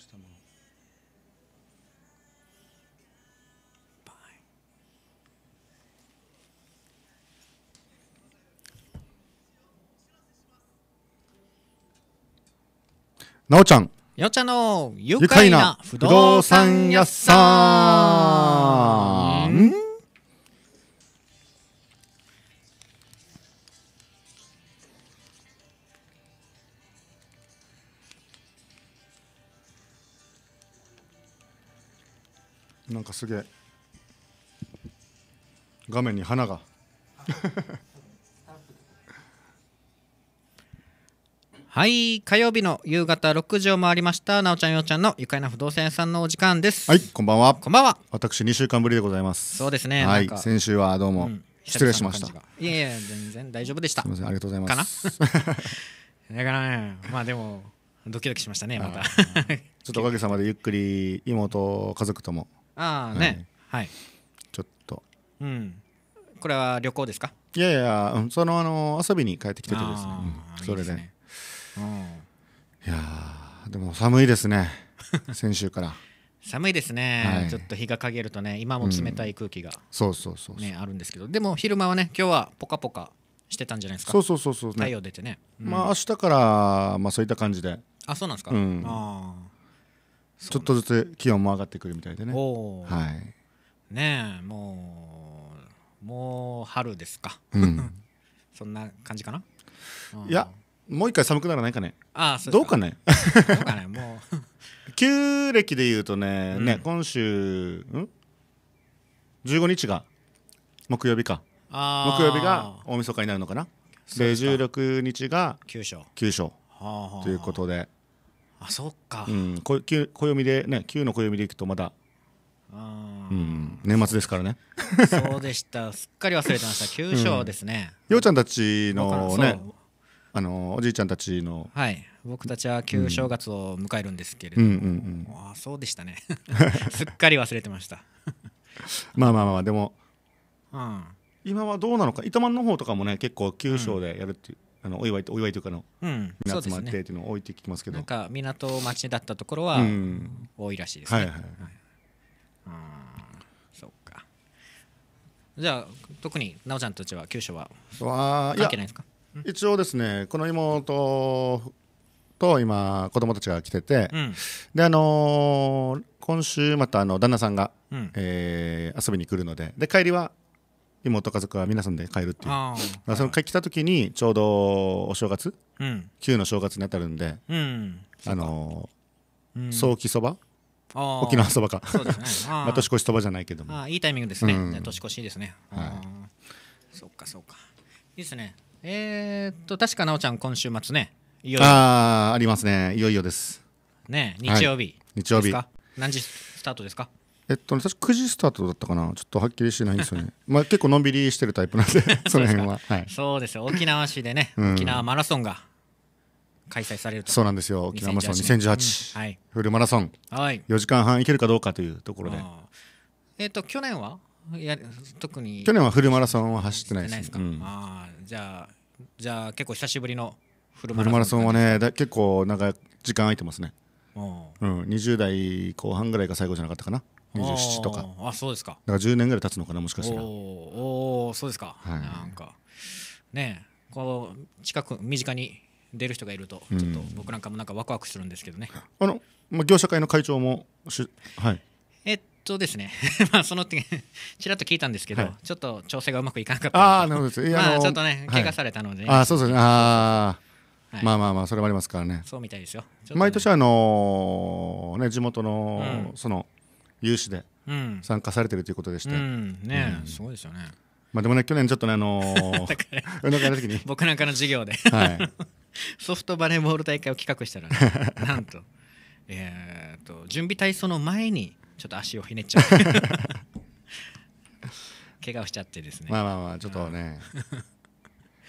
したものなおちゃんよおちゃんの愉快な不動産屋さんかすげえ画面に花がはい火曜日の夕方6時を回りましたなおちゃんようちゃんの愉快な不動産屋さんのお時間ですはいこんばんはこんばんは私2週間ぶりでございますそうですねはい先週はどうも、うん、失礼しましたいやいや全然大丈夫でしたすみませんありがとうございますかなだ からねまあでもドキドキしましたねまたちょっとおかげさまでゆっくり妹家族ともああね、はい、ちょっとうんこれは旅行ですかいやいやそのあの遊びに帰ってきててですね、うん、それでいいで、ね、いやでも寒いですね 先週から寒いですね、はい、ちょっと日が陰るとね今も冷たい空気が、ねうん、そうそうそうねあるんですけどでも昼間はね今日はポカポカしてたんじゃないですかそうそうそうそう、ね、太陽出てね、まあ明日からまあそういった感じであそうなんですか、うん、ああちょっとずつ気温も上がってくるみたいでね。はい、ねえもうもう春ですか、うん、そんな感じかな、いやもう一回寒くならないかねああそうどうかねどうかねもう 旧暦でいうとねね、今週ん15日が木曜日か木曜日が大晦日になるのかなで16日が九勝9勝ということで。あそっか、うん、こ暦でね旧の暦でいくとまだうん、年末ですからねそうでしたすっかり忘れてました旧正ですね、うん、ようちゃんたちのねあのおじいちゃんたちのはい僕たちは旧正月を迎えるんですけれども、うんうんうん、あそうでしたね すっかり忘れてました まあまあまあでも、うん、今はどうなのか糸満の方とかもね結構旧正でやるっていう、うんあのお祝いお祝いというかの、うん、集まってっていうのを置いて聞きますけど、ね、なんか港町だったところは多いらしいですね、うん、はいはい、ああそっかじゃあ特に奈緒ちゃんたちは九州は関係ないですか一応ですねこの妹と今子供たちが来てて、うん、であのー、今週またあの旦那さんが、うん、えー、遊びに来るのでで帰りは妹家族は皆さんで帰るっていうあその帰った時にちょうどお正月、うん、旧の正月に当たるんで、うん、あのー早期そば沖縄そばかそうです、ね、まあ、年越しそばじゃないけどもあいいタイミングですね、うん、年越しですね、はい、そっかそっかいいですねえー、っと確かなおちゃん今週末ねいよいよああありますねいよいよですね日曜日、はい、日曜日何時スタートですかえっと、ね、確か9時スタートだったかな、ちょっとはっきりしてないんですよね。まあ、結構のんびりしてるタイプなんで その辺は。はい、そうですよ、沖縄市でね、うん、沖縄マラソンが開催されると。そうなんですよ、沖縄マラソン2018、うんはい、フルマラソン、はい、4時間半いけるかどうかというところで。えっ、と、去年はいや特に去年はフルマラソンは走ってないです、ね、ですか、うん、あじゃあ、じゃあ結構久しぶりのフルマラソン、はね、だ結構、なんか時間空いてますね。うん、20代後半ぐらいが最後じゃなかったかな。27とかあそうですかだから10年ぐらい経つのかなもしかしたらおおそうですか、はい、なんかねこう近く身近に出る人がいるとちょっと僕なんかもなんかワクワクするんですけどね、あの、まあ、業者会の会長もし、はい、えっとですね まあその時ちらっと聞いたんですけど、はい、ちょっと調整がうまくいかなかったああなるほどです、まあ、ちょっとね怪我されたので、ね、あそうですねああはい、まあまあまあそれもありますからねそうみたいですよ、ね、毎年あのね地元の、その有志で参加されてるということでして、ね、すごいですよね。まあでもね去年ちょっとねあの運動会の時に僕なんかの授業で、はい、ソフトバレーボール大会を企画したら、ね、なんとえっと準備体操の前にちょっと足をひねっちゃう 怪我をしちゃってですねまあまあまあちょっとね、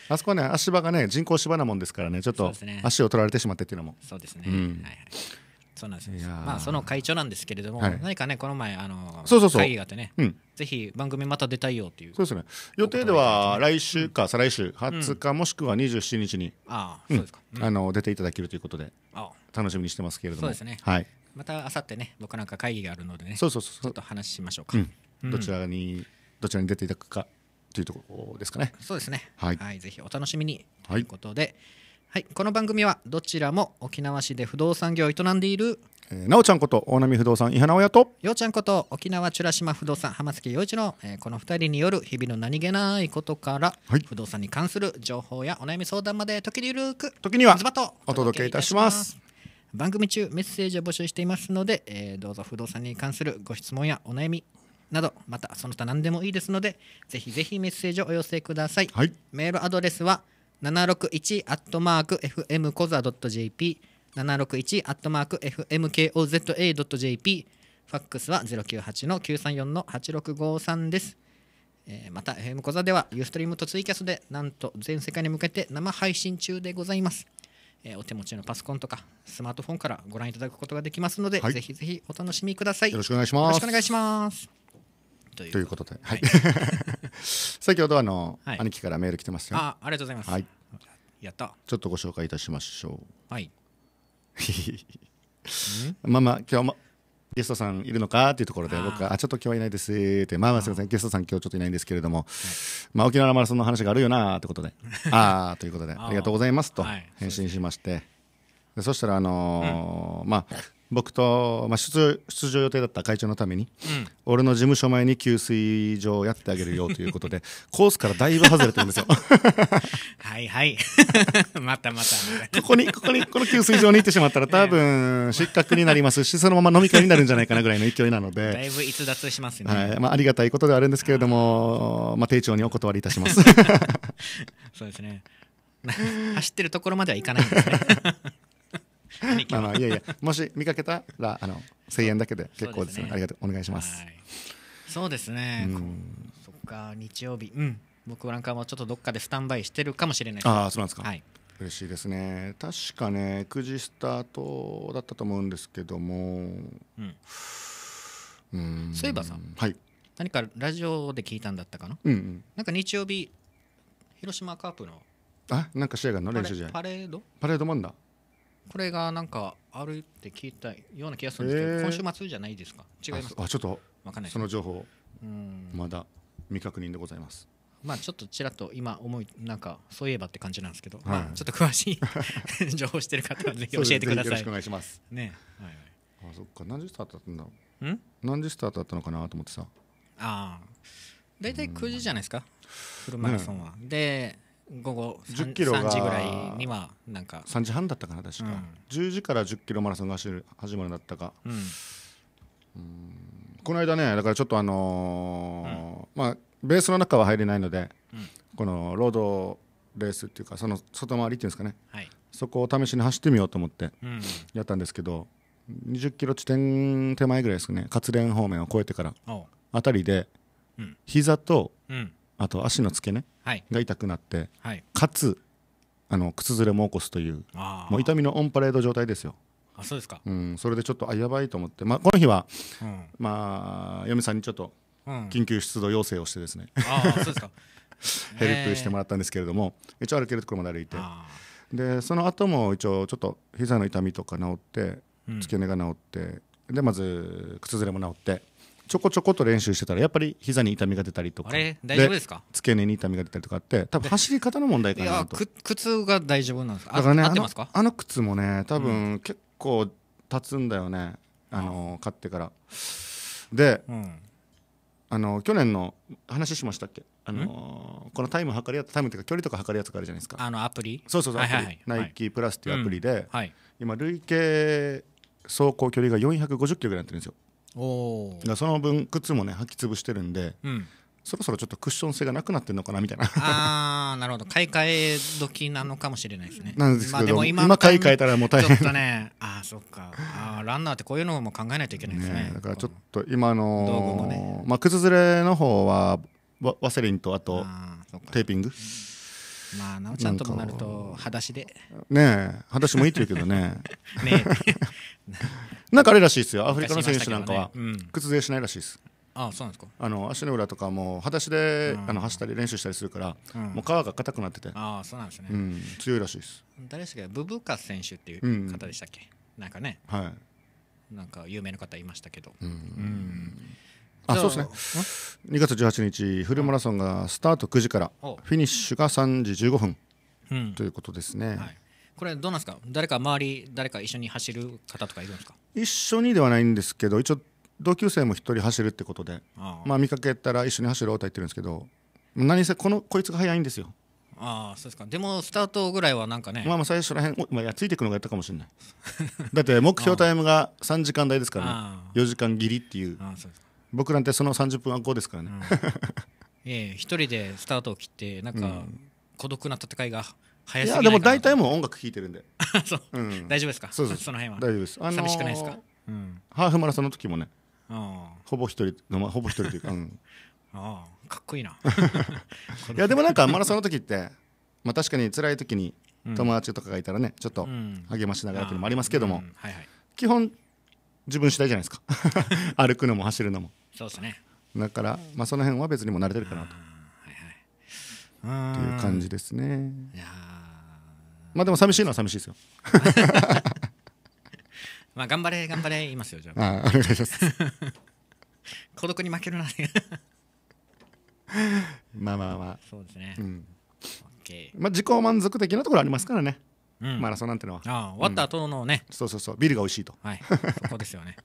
あそこはね足場がね人工芝なもんですからねちょっと足を取られてしまってっていうのもそうですね、うん、はいはいそうなんですよまあその会長なんですけれども、はい、何かねこの前あのそうそうそう会議があってね、うん、ぜひ番組また出たいよっていうそうですね予定では来週か、うん、再来週20日、もしくは27日に、あそうですか、あの出ていただけるということで楽しみにしてますけれどもそうですね、はい、またあさってね僕なんか会議があるのでねそうそうそうちょっと話しましょうか、どちらにどちらに出ていただくかというところですかねそうですねはい、はい、ぜひお楽しみにということで、はいはい、この番組はどちらも沖縄市で不動産業を営んでいるえー、なおちゃんこと大波不動産伊原親とようちゃんこと沖縄美ら島不動産浜崎陽一の、えーこの2人による日々の何気ないことから、はい不動産に関する情報やお悩み相談まで時にるく時にはズバッとお届けいたします番組中メッセージを募集していますので、えーどうぞ不動産に関するご質問やお悩みなどまたその他何でもいいですのでぜひぜひメッセージをお寄せください、はいメールアドレスは761アットマーク FM コザ .jp 761アットマーク FMKOZA.jp ファックスは098の934の8653です。えー、また FM コザではユーストリームとツイキャスでなんと全世界に向けて生配信中でございます。えー、お手持ちのパソコンとかスマートフォンからご覧いただくことができますので、はい、ぜひぜひお楽しみください。よろしくお願いします。よろしくお願いします。ということで、はい、先ほどあの、はい、兄貴からメール来てますよあありがとうございます、はい、やったちょっとご紹介いたしましょうはいまあまあ今日もゲストさんいるのかっていうところで僕はあちょっと今日はいないですってまあまあすみませんゲストさん今日ちょっといないんですけれども、はい、まあ沖縄マラソンの話があるよなってことで ああということでありがとうございますと返信しまして、はい、そしたらあのーうん、まあ僕と、まあ、出出場予定だった会長のために、うん、俺の事務所前に給水場をやってあげるよということで コースからだいぶ外れてるんですよはいはい またまたここにここにこの給水場に行ってしまったら 多分失格になりますしそのまま飲み会になるんじゃないかなぐらいの勢いなのでだいぶ逸脱しますね、はいまあ、ありがたいことではあるんですけれどもまあ、丁重にお断りいたしますそうですね走ってるところまではいかないんですねあのいやいやもし見かけたらあの1円だけで結構ですね、ね、ありがとうお願いしますそうですね、うん、そっか日曜日うん僕なんかもちょっとどっかでスタンバイしてるかもしれないああそうなんですか、はい、嬉しいですね確かね9時スタートだったと思うんですけども、うん、そういえばさ、はい、何かラジオで聞いたんだったかな、うんうん、なんか日曜日広島カープのあなんか試合がの練習試合パレードパレードもんだこれがなんかあるって聞いたような気がするんですけど、えー、今週末じゃないですか違いますあちょっとかんないその情報まだ未確認でございますまあちょっとちらっと今思いなんかそういえばって感じなんですけど、はい、まあ、ちょっと詳しい 情報してる方はぜひ教えてくださいよろしくお願いしますね、はいはい、あそっか何時スタートだったんだん何時スタートだったのかなと思ってさああ大体9時じゃないですか、フルマラソンは、ね、で午後 3, キロ3時ぐらいにはなんか3時半だったかな確か、うん、10時から1 0キロマラソンが始まるんだったか、うん、この間ねだからちょっとあのーうん、まあベースの中は入れないので、うん、このロードレースっていうかその外回りっていうんですかね、はい、そこを試しに走ってみようと思ってやったんですけど、うん、20キロ地点手前ぐらいですかね勝連方面を越えてからあたりで、うん、膝と、うんあと足の付け根が痛くなって、はい、かつあの靴ずれも起こすというもう痛みのオンパレード状態ですよ。あそうですか、うん、それでちょっとあやばいと思って、まあ、この日は、うん、まあ、嫁さんにちょっと緊急出動要請をしてですね、うん、あそうですか ヘルプしてもらったんですけれども、一応歩けるところまで歩いてでその後も一応ちょっと膝の痛みとか治って付け根が治って、でまず靴ずれも治って、ちょこちょこと練習してたらやっぱり膝に痛みが出たりとかあれ大丈夫ですか付け根に痛みが出たりとかって多分走り方の問題かなと靴が大丈夫なんですかだからねあのあの靴もね多分結構立つんだよね、うん、あの買ってからで、うん、あの去年の話しましたっけあのー、このタイム測るやつタイムっていうか距離とか測るやつがあるじゃないですかあのアプリそうそうそう、はいはい、ナイキプラスっていうアプリで、はい、今累計走行距離が450キロぐらいになってるんですよおその分靴もね履き潰してるんで、うん、そろそろちょっとクッション性がなくなってるのかなみたいなああなるほど買い替え時なのかもしれないですねなんですけど、まあ、でも今今買い替えたらもう大変ちょっとねああそっかあランナーってこういうのも考えないといけないですね、ね、だからちょっと今の、ね、まあ、靴ずれの方はワセリンとあとテーピング、うんまあ、なおちゃんともなると、裸足で。ねえ、裸足もいいって言うけどね。ね なんかあれらしいですよ、アフリカの選手なんかは、靴でしないらしいです。ああそうなんですかあの足の裏とかも裸足で、あの走ったり練習したりするから、うん、もう皮が硬くなっててああそうなんですね、うん、強いらしいです誰ですかブブカ選手っていう方でしたっけ、なんかねはいなんか有名な方いましたけど、うん、うんあそうですね2月18日フルマラソンがスタート9時からフィニッシュが3時15分、ということですね、い、これどうなんですか誰か周り誰か一緒に走る方とかいるんですか一緒にではないんですけど一応同級生も一人走るってことでまあ、見かけたら一緒に走ろうと言ってるんですけど何せこのこいつが早いんですよああそうですかでもスタートぐらいはなんかねまあまあ最初らへん、まあ、やついていくのがやったかもしれないだって目標タイムが3時間台ですからね4時間切りっていうああそうですか僕なんてその30分はこうですからね、うん、ええ一人でスタートを切ってなんか孤独な戦いが早すぎないやでも大体もう音楽聴いてるんで そう、うん、大丈夫ですかそうその辺は大丈夫です、あのー、寂しくないですか、うん、ハーフマラソンの時もねほぼ一人、まほぼ一人というか、うん、ああかっこいいな いやでもなんかマラソンの時ってまあ確かに辛い時に友達とかがいたらねちょっと励ましながらっていうのもありますけども、基本自分次第じゃないですか歩くのも走るのもそうですねだから、まあ、その辺は別にも慣れてるかなと、はいはい、という感じですねいや。まあでも寂しいのは寂しいですよ まあ頑張れ頑張れいますよじゃああお願いします孤独に負けるな まあまあまあそうですね、うん、まあ自己満足的なところありますからね、うん、マラソンなんてのはああ終わった後のね、うん、そうそうそうビールが美味しいとはいそこですよね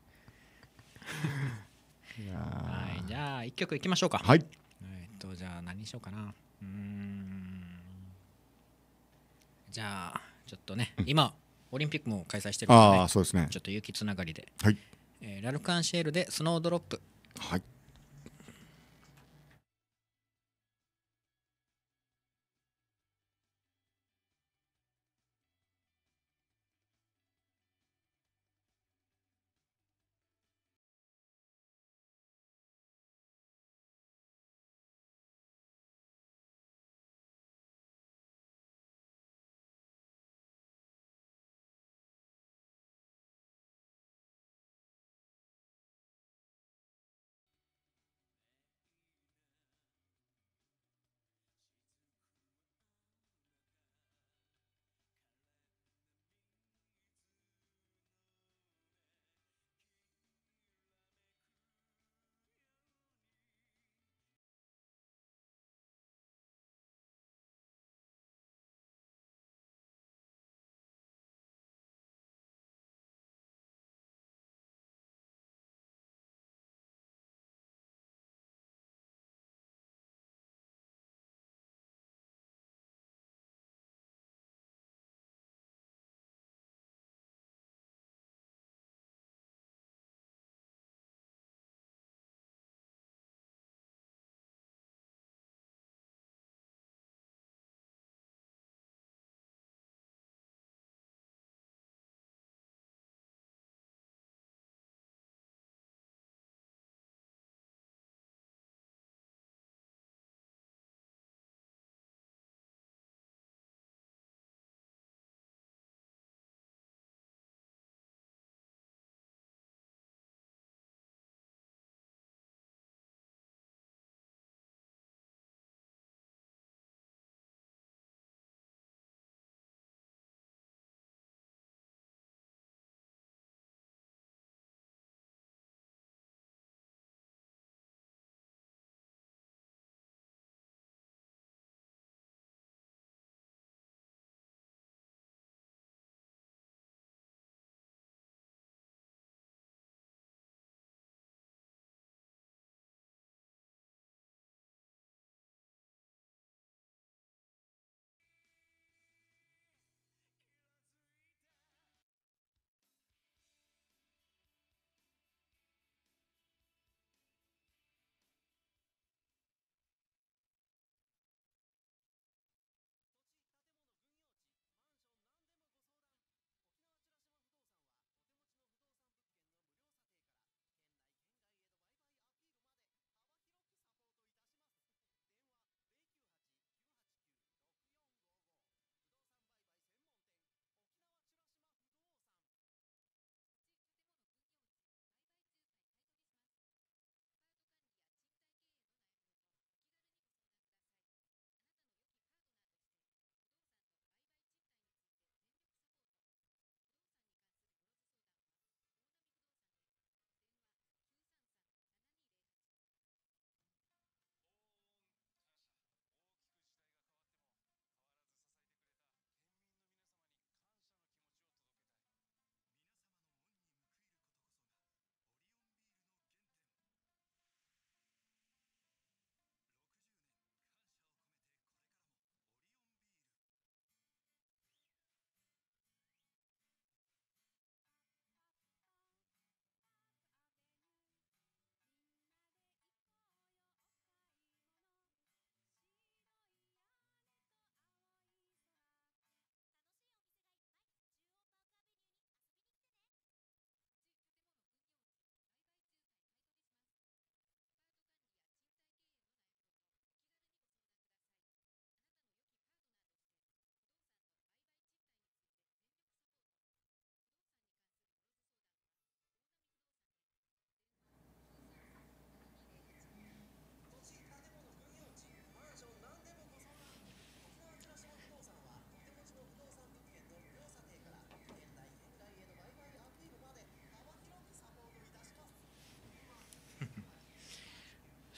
はい、じゃあ一曲いきましょうか。はい。えっとじゃあ何にしようかな。うん。じゃあちょっとね、今オリンピックも開催してるので、あそうですね。ちょっと雪つながりで。はい。えー、ラルカンシェールでスノードロップ。はい。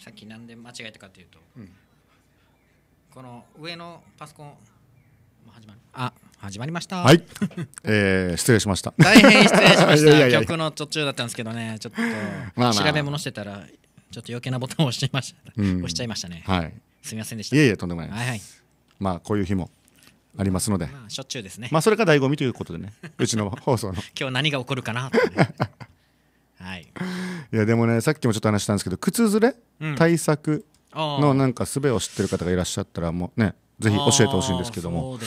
さっき何で間違えたかというと、うん、この上のパソコン始まるあ始まりましたはい、えー、失礼しました大変失礼しましたいやいや曲の途中だったんですけどねちょっと、調べ物してたらちょっと余計なボタンを押しました、押しちゃいましたねはいすみませんでしたいえいえとんでもないはい、はい、まあこういう日もありますので、まあ、しょっちゅうですねまあそれが醍醐味ということでねうちの放送の 今日何が起こるかな、はい、いやでもねさっきもちょっと話したんですけど靴ずれ、うん、対策のなんか術を知ってる方がいらっしゃったらもうねぜひ教えてほしいんですけども、ね、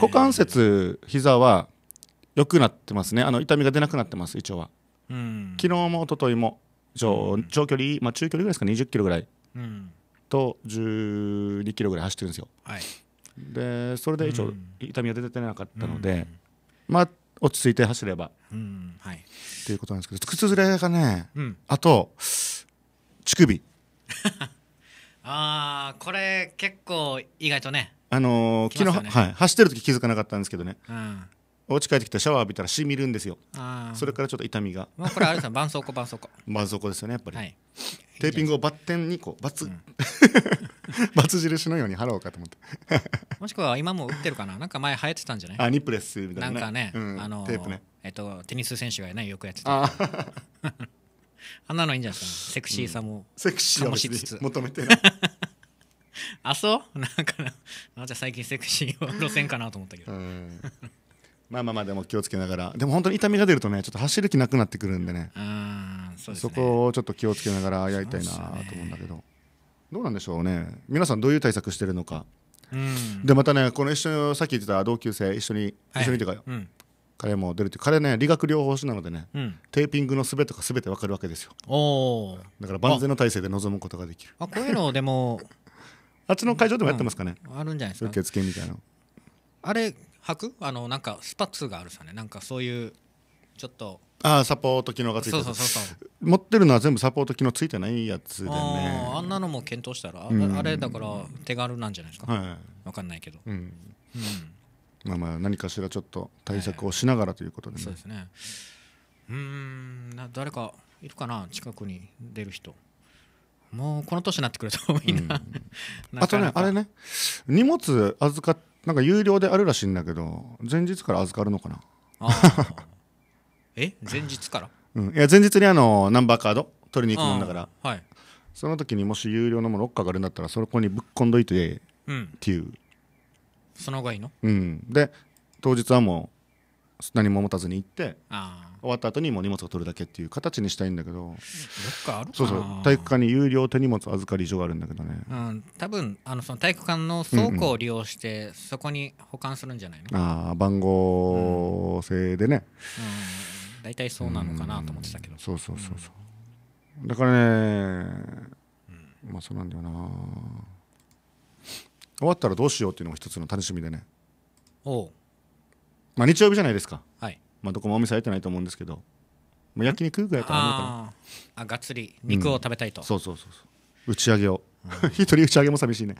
股関節膝は良くなってますねあの痛みが出なくなってます一応は、うん、昨日も一昨日も長長距離、まあ、中距離ぐらいですか20キロぐらい、うん、と12キロぐらい走ってるんですよ、はい、でそれで一応痛みが出てなかったので、まあ落ち着いて走れば、うんはい、っていうことなんですけど靴ずれがね、うん、あと乳首 ああこれ結構意外とねあのー昨日、はい、走ってる時気づかなかったんですけどね、うん、お家帰ってきたらシャワー浴びたらしみるんですよそれからちょっと痛みが、まあ、これあれさ絆創膏絆創膏 絆創膏ですよねやっぱり、はい、テーピングをバッテンにこうバツ、うん、バツ印のように払ろうかと思って もしくは今も打ってるかななんか前流行ってたんじゃないあニップレスみたいな、ね、なんかね、うん、あのーね、えっと、テニス選手がねよくやってたあんなのいいんじゃないですか、ね、セクシーさも、うん、セクシーをしつつ求めてないあそうなんかなじゃ最近セクシーを路線かなと思ったけどまあまあまあでも気をつけながらでも本当に痛みが出るとねちょっと走る気なくなってくるんでねそねそこをちょっと気をつけながらやりたいなと思うんだけど、ね、どうなんでしょうね皆さんどういう対策してるのか、うん、でまたねこの一緒にさっき言ってた同級生一緒に、はい、一緒にというか、うん、彼も出るって彼ね理学療法士なのでね、うん、テーピングのすべてがすべてわかるわけですよだから万全の体制で臨むことができるあこういうのでも あっちの会場でもやってますかね、あるんじゃないですか受付みたいなあれ履くあのなんかスパッツがあるさねなんかそういうちょっとああサポート機能がついてるそうそうそうそう持ってるのは全部サポート機能ついてないやつでねあんなのも検討したら、うん、あれだから手軽なんじゃないですか、はい、分かんないけど、うん、うん、まあまあ何かしらちょっと対策をしながらということでね、そうですねうん誰かいるかな近くに出る人もうこの年になってくれた方がいいな、うん、なかあとねあれね荷物預かってなんか有料であるらしいんだけど前日から預かるのかなあえ前日から、うん、いや前日にあのナンバーカード取りに行くもんだからはいその時にもし有料のものロッカーがあるんだったらそこにぶっこんどいて、うん、っていうその方がいいのうんで当日はもう何も持たずに行ってあ終わった後にもう荷物を取るだけっていう形にしたいんだけどどっかあるそうそう体育館に有料手荷物預かり所があるんだけどね、うん、多分あのその体育館の倉庫を利用して、そこに保管するんじゃないのああ番号制でね、うん、大体そうなのかなと思ってたけど、うん、そうそうそうそう、だからね、まあそうなんだよな終わったらどうしようっていうのが一つの楽しみでねおおまあ日曜日じゃないですかはいまあ、どこもお店入ってないと思うんですけど、まあ、焼肉ぐらいやっらああがっつり肉を食べたいと、うん、そうそうそうそう打ち上げを、う 一人打ち上げも寂しいね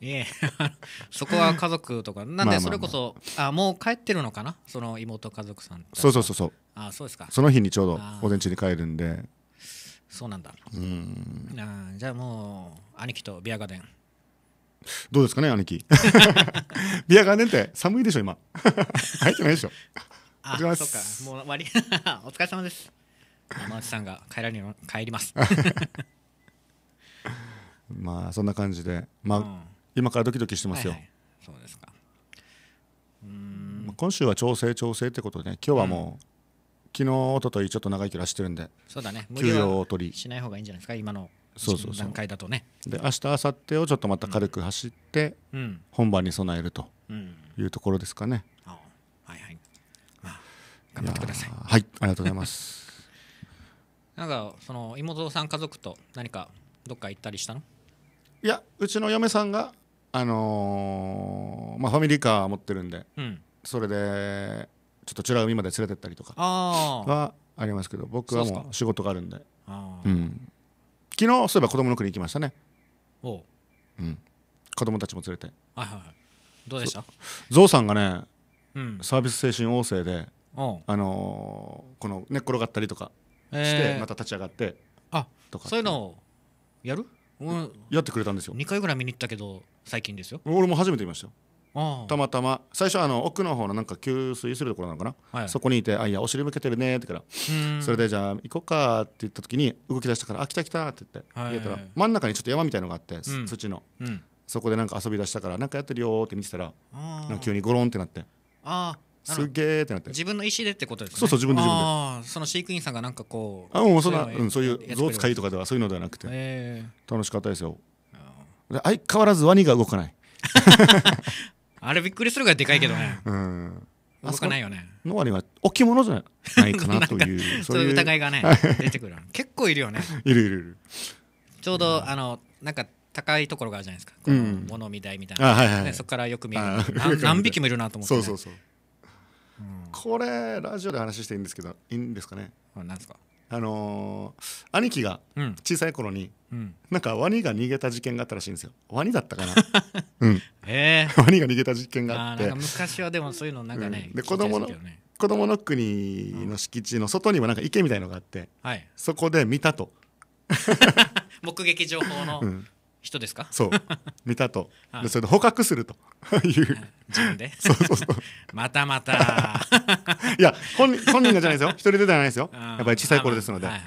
え え、そこは家族とかなんでそれこそ、まあ、まあ、あもう帰ってるのかなその妹家族さんそうそうそうそうあそうですかその日にちょうど午前中に帰るんでそうなんだうんあじゃあもう兄貴とビアガーデンどうですかね兄貴 ビアガーデンって寒いでしょ今 入ってないでしょあそうかもう終わり お疲れ様です山内さんが帰らに帰りますまあそんな感じでまあ、うん、今からドキドキしてますよ、はいはい、そうですかうん今週は調整調整ってことで、ね、今日はもう、うん、昨日一昨日ちょっと長いキャラしてるんでそうだね休養を取りしない方がいいんじゃないですか今のそうそうそう段階だとねで明日明後日をちょっとまた軽く走って、うん、本番に備えるというところですかね、うんうん、はいはい、まあ、頑張ってくださいはいありがとうございます なんかその妹さん家族と何かどっか行ったりしたのいやうちの嫁さんがあのー、まあファミリーカー持ってるんで、うん、それでちょっと美ら海まで連れてったりとかはありますけど僕はもう仕事があるんでうん昨日そういえば子供の国行きましたねおう、うん、子供たちも連れてはいはいはいどうでしたゾウさんがね、うん、サービス精神旺盛であのー、この寝っ転がったりとかして、えー、また立ち上がってあとかそういうのをやる、うん、やってくれたんですよ2回ぐらい見に行ったけど最近ですよ俺も初めて見ましたよたまたま最初はあの奥の方のなんか給水するところなのかな、はい、そこにいて「あいやお尻向けてるね」ってからそれでじゃあ行こうかって言った時に動き出したから「あ来た来た」って言って、はい、言えたら真ん中にちょっと山みたいのがあって、うん、土の、うん、そこでなんか遊び出したから「なんかやってるよ」って見てたら急にゴロンってなってああすげえってなって自分の意思でってことですねそうそう自分で自分でその飼育員さんがなんかこうあもうそんなうん、そういう象使いとかではそういうのではなくて、えー、楽しかったですよ相変わらずワニが動かない あれびっくりするがでかいけどね。うんあそかないよね。のには置物じゃないかなという そういう疑いがね 出てくる結構いるよねいるいるいるちょうど、あのなんか高いところがあるじゃないですか、うん、物見台みたいな、はいはいそこからよく見る何匹もいるなと思って、そうそうそう、うん、これラジオで話していいんですけどいいんですかねなんですかあの兄貴が小さい頃に、うん、なんかワニが逃げた事件があったらしいんですよワニだったかな、うんえー、ワニが逃げた事件があって昔はでもそういうのなんかね、うん、で子供の、子供の国の敷地の外にもなんか池みたいのがあって、はい、そこで見たと 目撃情報の人ですか、うん、そう見たと、でそれで捕獲するという自分でそうそうそうまたまたいや本人本人がじゃないですよ一人でじゃないですよやっぱり小さい頃ですので、はい、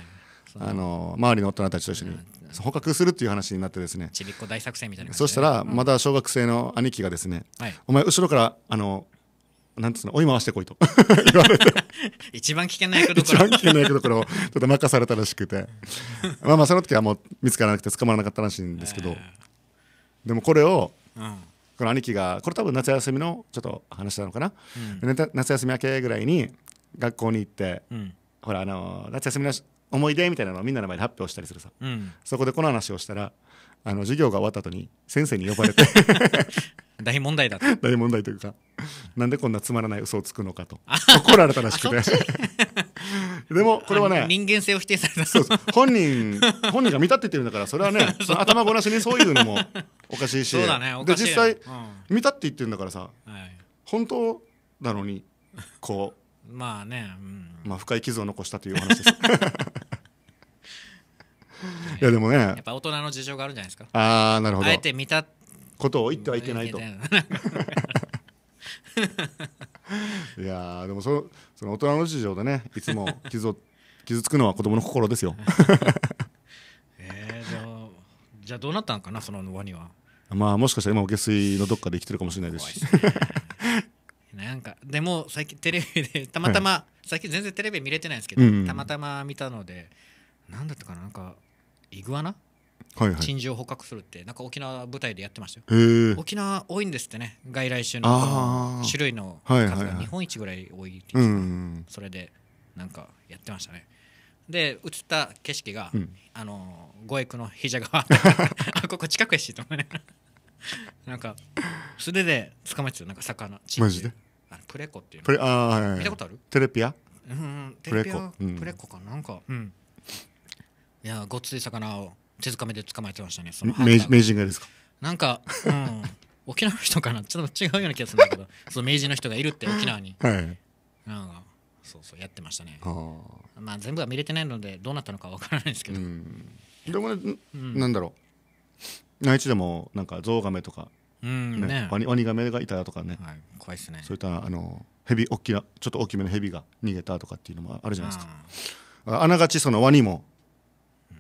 あの周りの大人たちと一緒に捕獲するっていう話になってですねちびっこ大作戦みたいな、ね、そしたらまだ小学生の兄貴がですね、うん、お前後ろからあのなんつうの追い回してこいと 言われて一番危険な役どころ一番危険な役どころをちょっと任されたらしくてまあまあその時はもう見つからなくて捕まらなかったらしいんですけど、えー、でもこれを、うん、この兄貴がこれ多分夏休みのちょっと話なのかな、うん、夏休み明けぐらいに学校に行って、うん、ほらあの夏休みの思い出みたいなのをみんなの前で発表したりするさ、うん、そこでこの話をしたらあの授業が終わった後に先生に呼ばれて 大問題だ 大問題というかなんでこんなつまらない嘘をつくのかと怒られたらしくて でもこれはね人間性を否定されたそうそう本人本人が見たって言ってるんだからそれはね頭ごなしにそういうのもおかしいしで実際、うん、見たって言ってるんだからさ、はい、本当なのにこうまあね、うん、まあ深い傷を残したという話です いやでもねやっぱ大人の事情があるんじゃないですかああなるほどあえて見たことを言ってはいけないと いやでもそその大人の事情でねいつも傷を 傷つくのは子供の心ですよえー、じゃあじゃあどうなったんかなそのワニはまあもしかしたら今も下水のどっかで生きてるかもしれないですしなんかでも最近テレビで たまたま、はい、最近全然テレビ見れてないんですけど、うんうん、たまたま見たのでなんだったかななんかイグアナはいはい、珍獣捕獲するってなんか沖縄舞台でやってましたよ沖縄多いんですってね外来種の種類の数が日本一ぐらい多いってそれでなんかやってましたねで映った景色が、うん、あの五駅のひじ ここ近くやしと思いななんか素手で捕まえてたなんか魚マジでプレコっていうプレあ、はいはい、見たことあるテレピアうんテレピアプレコかなんかうんいやごっつい魚を手づかみで捕まえてましたねその名名人がですかなんか、うん、沖縄の人かなちょっと違うような気がするんだけどその名人の人がいるって沖縄に、はい、なんかそうそうやってましたねあ、まあ全部は見れてないのでどうなったのかわからないですけどうん、でもね、うん、なんだろう内地でもなんかゾウガメとかうんねワニワニガメがいたとかね、はい、怖いですねそういったあの蛇大きなちょっと大きめの蛇が逃げたとかっていうのもあるじゃないですかあながちそのワニも、うん、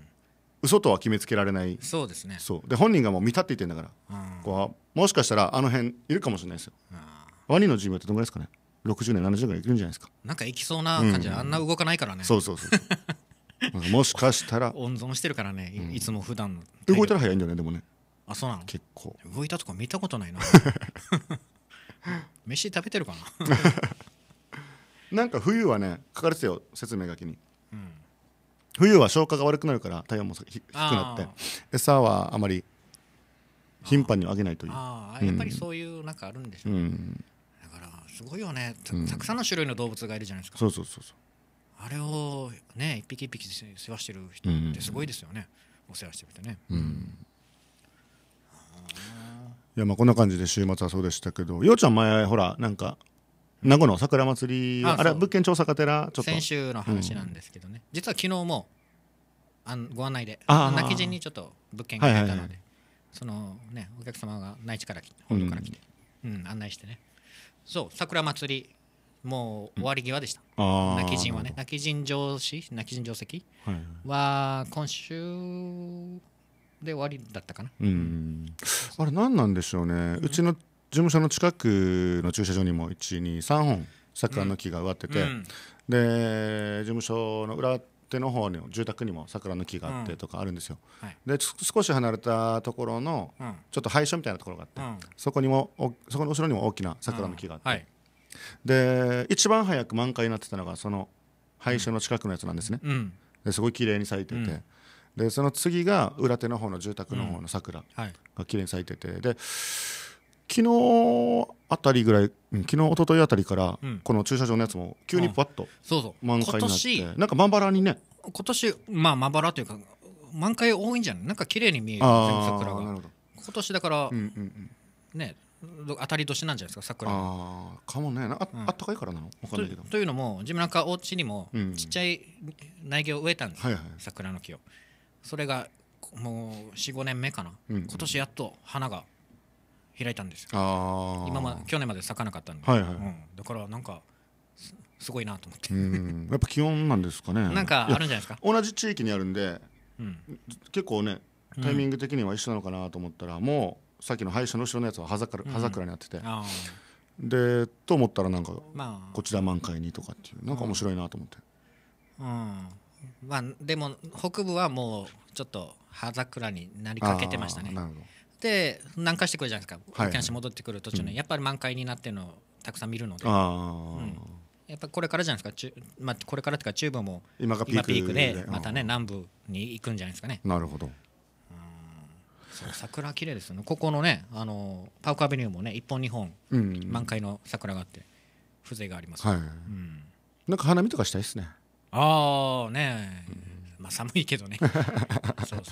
嘘とは決めつけられないそうですねそうで本人がもう見立って言ってんだから、うん、こうもしかしたらあの辺いるかもしれないですよ、うん、ワニの寿命ってどのぐらいですかね60年70年ぐらいいるんじゃないですかなんかいきそうな感じで、うん、あんな動かないからねそうそうそう もしかしたら温存してるからねいつも普段動いたら早いんじゃないでもねあそうなの結構動いたとこ見たことないな 飯食べてるかななんか冬はね書かれてたよ説明書きに、うん、冬は消化が悪くなるから体温も低くなって餌はあまり頻繁にあげないというああ、うん、やっぱりそういうなんかあるんでしょうね、うん、だからすごいよねたくさんの種類の動物がいるじゃないですか、そうそうそうそうあれをね一匹一匹世話してる人ってすごいですよね、お世話してるてね、うんいやまあこんな感じで週末はそうでしたけどようちゃん前ほらなんか名護の桜祭りあれ物件調査かてらちょっと先週の話なんですけどね、うん、実は昨日もあご案内で泣き人にちょっと物件がったので、そのねお客様が内地から本土から来て、うん、うん、案内してねそう桜祭りもう終わり際でした、うん、泣き人はね泣き人城司泣き人城跡は今週で終わりだったかな、うん、あれ何なんでしょうね、うちの事務所の近くの駐車場にも123本桜の木が植わってて、うん、で事務所の裏手の方に住宅にも桜の木があってとかあるんですよ、うんはい、で少し離れたところのちょっと廃所みたいなところがあって、うん、そこにもそこの後ろにも大きな桜の木があって、はい、で一番早く満開になってたのがその廃所の近くのやつなんですね、ですごい綺麗に咲いてて、でその次が裏手の方の住宅の方の桜が綺麗に咲いてて、うんはい、で昨日あたりぐらい昨日一昨日あたりから、この駐車場のやつも急にパッと満開になって、うん、なんかまばらにね今年まあまばらというか満開多いんじゃないなんか綺麗に見える桜が今年だから、うんうんうん、ね当たり年なんじゃないですか桜ああかもねあうん、あったかいからなの分かんないけどというのも自分なんかお家にもちっちゃい苗木を植えたんです、はいはい、桜の木をそれがもう45年目かな、うんうん、今年やっと花が開いたんですよ今ま去年まで咲かなかったんで、はいはいうん、だからなんかすごいなと思ってやっぱ気温なんですかねなんかあるんじゃないですか同じ地域にあるんで、うん、結構ねタイミング的には一緒なのかなと思ったら、うん、もうさっきの歯医者の後ろのやつは葉桜,、葉桜になっててでと思ったらなんか、まあ、こちら満開にとかっていうなんか面白いなと思って、うんまあ、でも北部はもうちょっと葉桜になりかけてましたねで南下してくるじゃないですか沖縄市戻ってくる途中に、はいやっぱり満開になってるのをたくさん見るので、うん、やっぱこれからじゃないですか、まあ、これからっていうか中部も今がピークでまたね南部に行くんじゃないですかねなるほどそう桜綺麗ですよねここのねあのパークアベニューもね一本二本満開の桜があって風情があります、はい、うん、なんか花見とかしたいですねああね、うん、まあ寒いけどね そうそう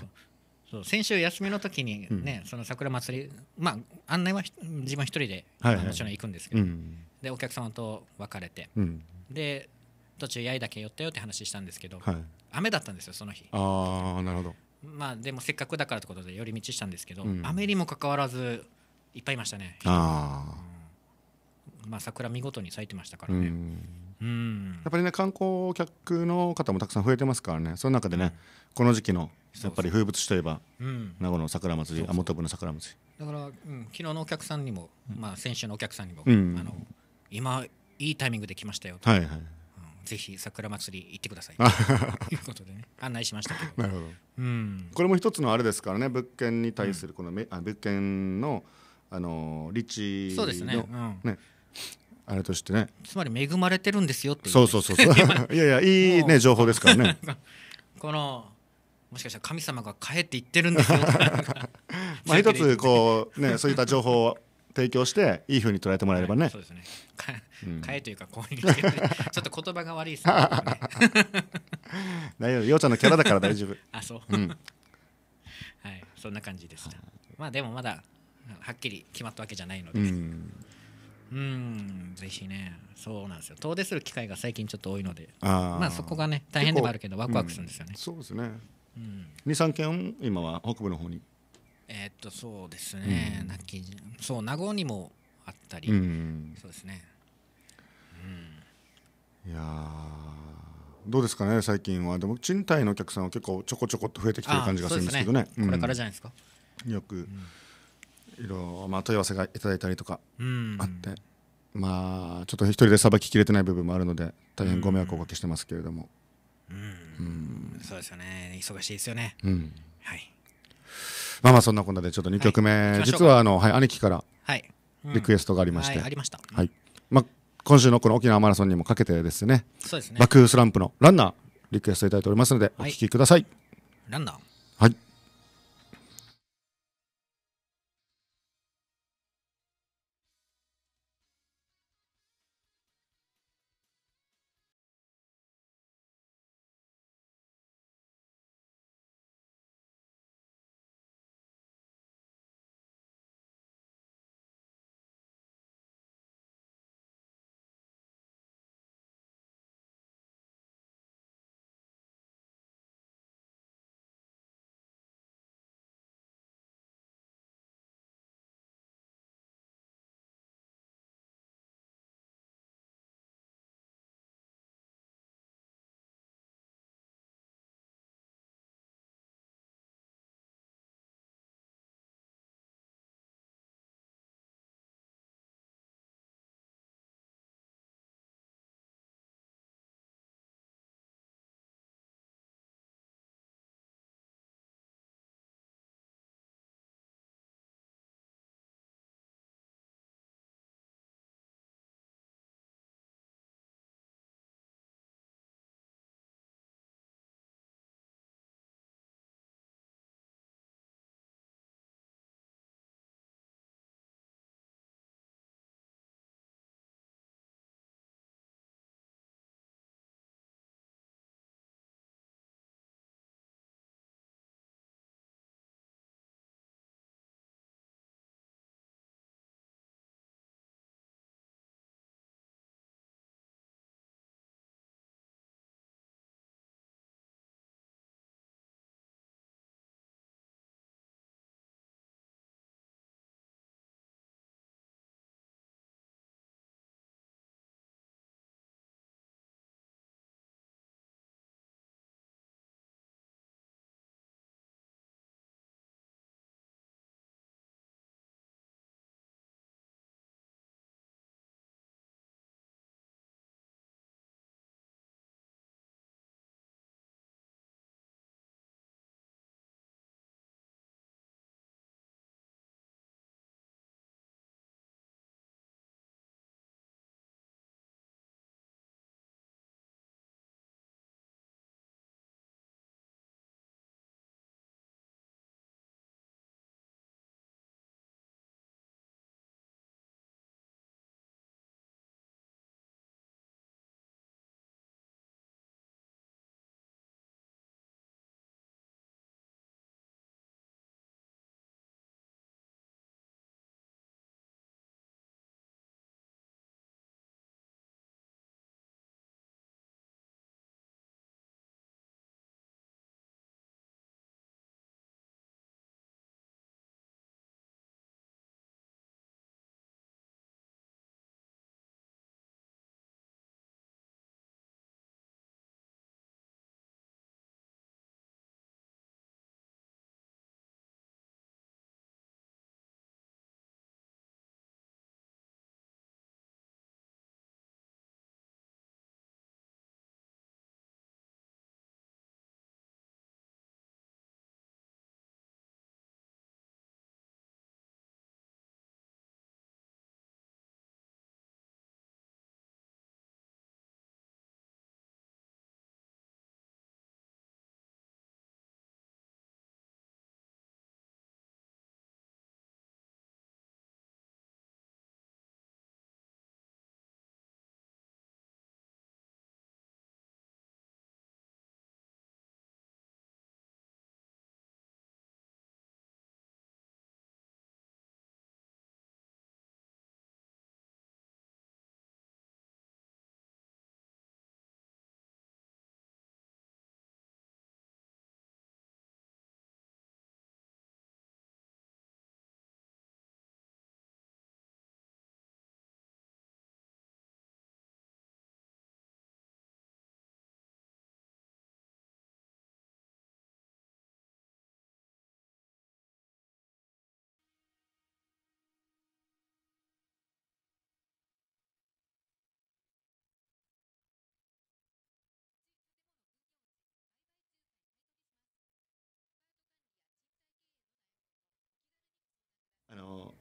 そう先週休みの時にね、うん、その桜祭りまあ案内は自分一人で、はいはい、もちろん行くんですけど、うん、でお客様と別れて、で途中八重岳寄ったよって話したんですけど、はい、雨だったんですよその日ああなるほどまあでもせっかくだからってことで寄り道したんですけど、雨にもかかわらずいっぱいいましたねああ、まあ桜見事に咲いてましたからね、うん、やっぱりね観光客の方もたくさん増えてますからねその中でね、うん、この時期のやっぱり風物詩といえば、うん、名護の桜祭りあ元部の桜祭りだから、うん、昨日のお客さんにも、まあ、先週のお客さんにも、あの今いいタイミングで来ましたよはいはいぜひ桜祭り行ってくださいということでね案内しましたけど なるほど、うん、これも一つのあれですからね物件に対するこのめ、うん、あ物件の、あのー、立地そうですねうん、ねあれとしてねつまり恵まれてるんですよっていうそうそうそうそう いやいやいいね情報ですからね このもしかしたら神様が帰って言ってるんですよ まあ一つこうねそういった情報を提供していいふうに捉えてもらえればね、はい、そうですねか、うというかこういうちょっと言葉が悪いですね大丈夫ようちゃんのキャラだから大丈夫あそう、うん、はいそんな感じです。まあでもまだはっきり決まったわけじゃないので、うんうんぜひねそうなんですよ遠出する機会が最近ちょっと多いのでまあそこがね大変でもあるけどワクワクするんですよね、うん、そうですね、うん、23件今は北部の方にえー、っとそうですね、うん、なきそう名護にもあったり、うん、そうですね、うん、いやどうですかね最近はでも賃貸のお客さんは結構ちょこちょこっと増えてきてる感じがするんですけどね、ね、これからじゃないですか、よく、いろまあ、問い合わせがいただいたりとかあって、まあ、ちょっと一人でさばききれてない部分もあるので大変ご迷惑をおかけしてますけれども、うんそうですよね忙しいですよね、うん、はいまあまあそんなこんなでちょっと2曲目、実はあの、はい、兄貴からリクエストがありまして、ありました、はいまあ、今週のこの沖縄マラソンにもかけてですねそうですね爆風スランプのランナーリクエストいただいておりますのでお聴きください、ランナーはい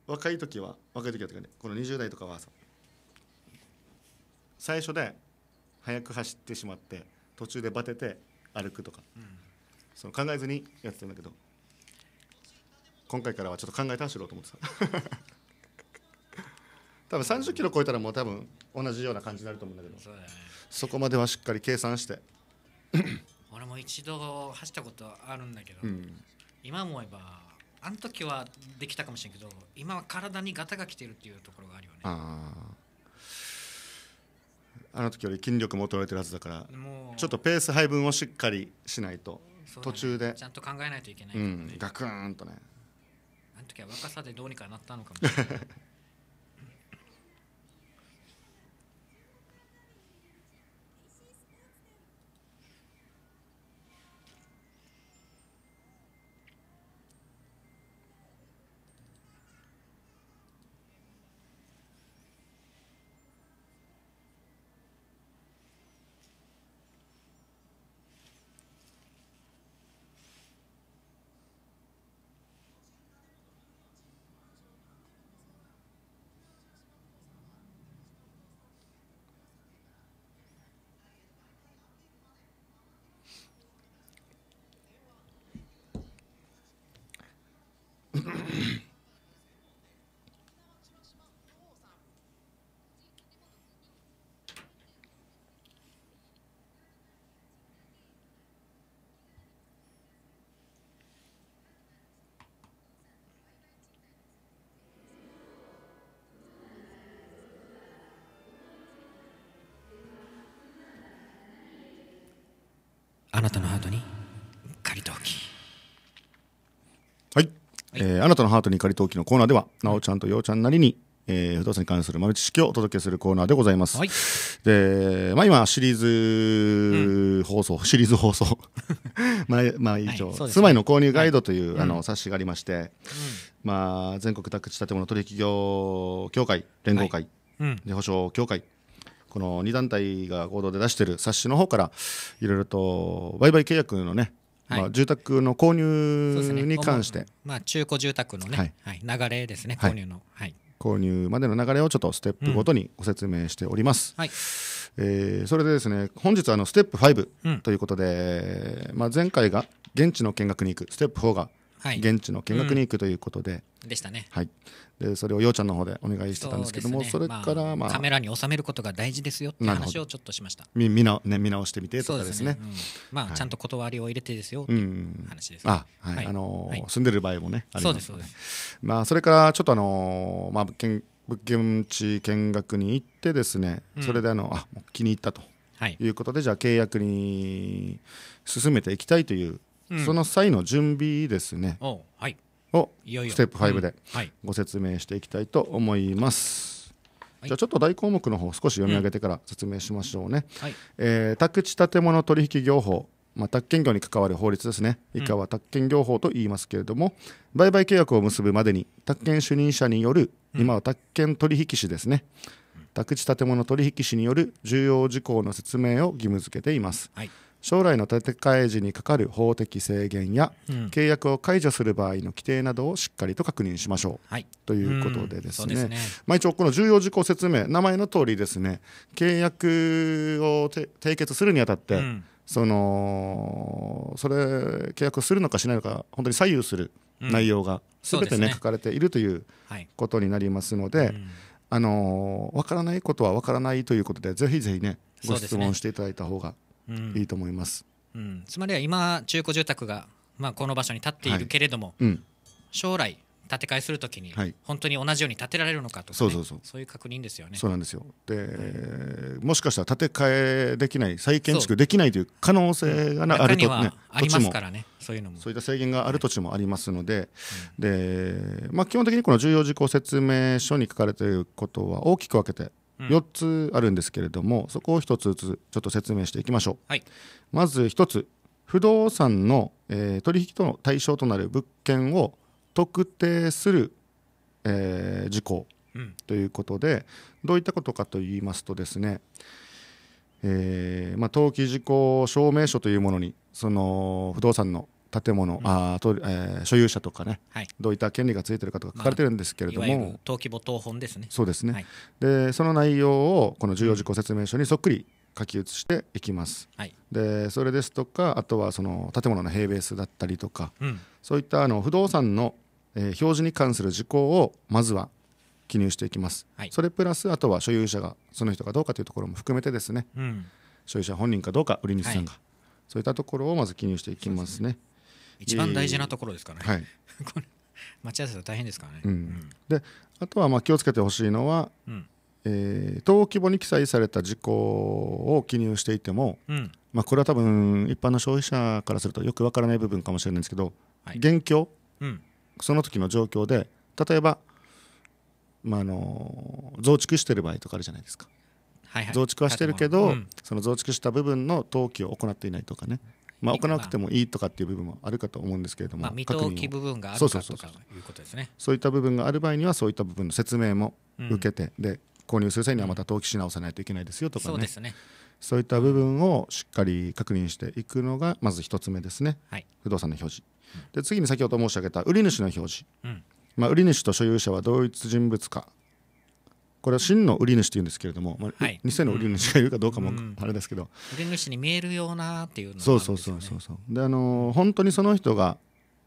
若い時は若い時はとかねこの20代とかはさ最初で速く走ってしまって途中でバテて歩くとか、うん、その考えずにやってたんだけど今回からはちょっと考えたしろうと思ってた 多分30キロ超えたらもう多分同じような感じになると思うんだけどそだ、ね,、こまではしっかり計算して俺も一度走ったことあるんだけど、うん、今思えばあの時はできたかもしれんけど今は体にガタが来てるっていうところがあるよねああの時より筋力も衰えてるはずだからもうちょっとペース配分をしっかりしないと、ね、途中でちゃんと考えないといけない、ね、うん、ガクーンとねあの時は若さでどうにかなったのかもしれない あなたのハートに仮登記。はい、えーあなたのハートに仮り陶のコーナーではなおちゃんとようちゃんなりに、えー不動産に関する豆知識をお届けするコーナーでございます、はいで、まあ、今シリーズ放送、シリーズ放送 まあ、まあ、以上、はいね住まいの購入ガイドという、あの冊子がありまして、まあ、全国宅地建物取引業協会連合会、うんで保証協会この2団体が合同で出している冊子の方からいろいろと売買契約のね、はい、まあ、住宅の購入に関して、ね、まあ、中古住宅のね、はいはい、流れですね購入の、購入までの流れをちょっとステップごとにご説明しております。うん、えー、それでですね本日あのステップ5ということで、うん、まあ、前回が現地の見学に行くステップ4が現地の見学に行くということで、うん、でしたね、はい、でそれをようちゃんの方でお願いしてたんですけども、ね、それから、まあカメラに収めることが大事ですよって話をちょっとしましたみ見な、ね、見直してみてとかですね、ねうん、まあ、はい、ちゃんと断りを入れてですよっていう話です、ね、あはい、はい、あのー、住んでる場合もねありますそうですまあ、それからちょっとあのー、まあ、物件地見学に行ってですね、うん、それであのあ気に入ったとはい、いうことで、じゃあ契約に進めていきたいというその際の準備ですね、はい、をステップ5でご説明していきたいと思います。じゃちょっと大項目の方少し読み上げてから説明しましょうね。え宅地建物取引業法、まあ、宅建業に関わる法律ですね、以下は宅建業法と言いますけれども、売買契約を結ぶまでに、宅建主任者による、今は宅建取引士ですね、宅地建物取引士による重要事項の説明を義務付けています。はい将来の建て替え時にかかる法的制限や、うん、契約を解除する場合の規定などをしっかりと確認しましょう、はい、ということでですねねまあ、一応この重要事項説明名前の通りですね契約を締結するにあたって、うん、そのそれ契約するのかしないのか本当に左右する内容が全てねね、書かれているということになりますので。はいあのー、分からないことは分からないということでぜひぜひねご質問していただいた方がいいと思います、うん、うん、つまりは今中古住宅が、まあ、この場所に建っているけれども、はいうん、将来建て替えするときに本当に同じように建てられるのかとか、ね、そうそうそうそういう確認ですよね。そうなんですよで、うん、もしかしたら建て替えできない再建築できないという可能性があると、はありますからねそういうのもそういった制限がある土地もありますのではい、でまあ、基本的にこの重要事項説明書に書かれていることは大きく分けて4つあるんですけれども、うん、そこを1つずつちょっと説明していきましょう、はい、まず1つ不動産の、えー、取引との対象となる物件を特定する、えー、事項ということで、うん、どういったことかと言いますとですね、えーまあ、登記事項証明書というものにその不動産の建物、うん、あと、えー、所有者とかね、はい、どういった権利がついてるかとか書かれてるんですけれども、まあ、登記簿等本ですねそうですね、はい、でその内容をこの重要事項説明書にそっくり書き写していきます、はい、でそれですとかあとはその建物の平米数だったりとか、うん、そういったあの不動産の、えー、表示に関する事項をまずは記入していきます、はい、それプラスあとは所有者がその人かどうかというところも含めてですね、うん、所有者本人かどうか売り主さんが、はい、そういったところをまず記入していきますね。一番大事なところですからね、はい、これ待ち合わせは大変ですからね、うん、であとはまあ気をつけてほしいのは、うん、えー、登記簿に記載された事項を記入していても、うん、まあ、これは多分一般の消費者からするとよくわからない部分かもしれないんですけど、はい、現況、うん、その時の状況で例えば、まあ、あの増築してる場合とかあるじゃないですか、はいはい、増築はしてるけど、うん、その増築した部分の登記を行っていないとかね、まあ、置かなくてもいいとかっていう部分もあるかと思うんですけれども、まあ、見通き部分があるかとかいうことですねそういった部分がある場合にはそういった部分の説明も受けて、で購入する際にはまた登記し直さないといけないですよとかね、そうですねそういった部分をしっかり確認していくのがまず1つ目ですね、はい、不動産の表示、で次に先ほど申し上げた売り主の表示、うん、まあ、売り主と所有者は同一人物かこれは真の売り主というんですけれども、まあはい、の売り主がいるかどうかもあれですけど、うん、売り主に見えるようなっていうの、ね、そうそうそうそうであのー、本当にその人が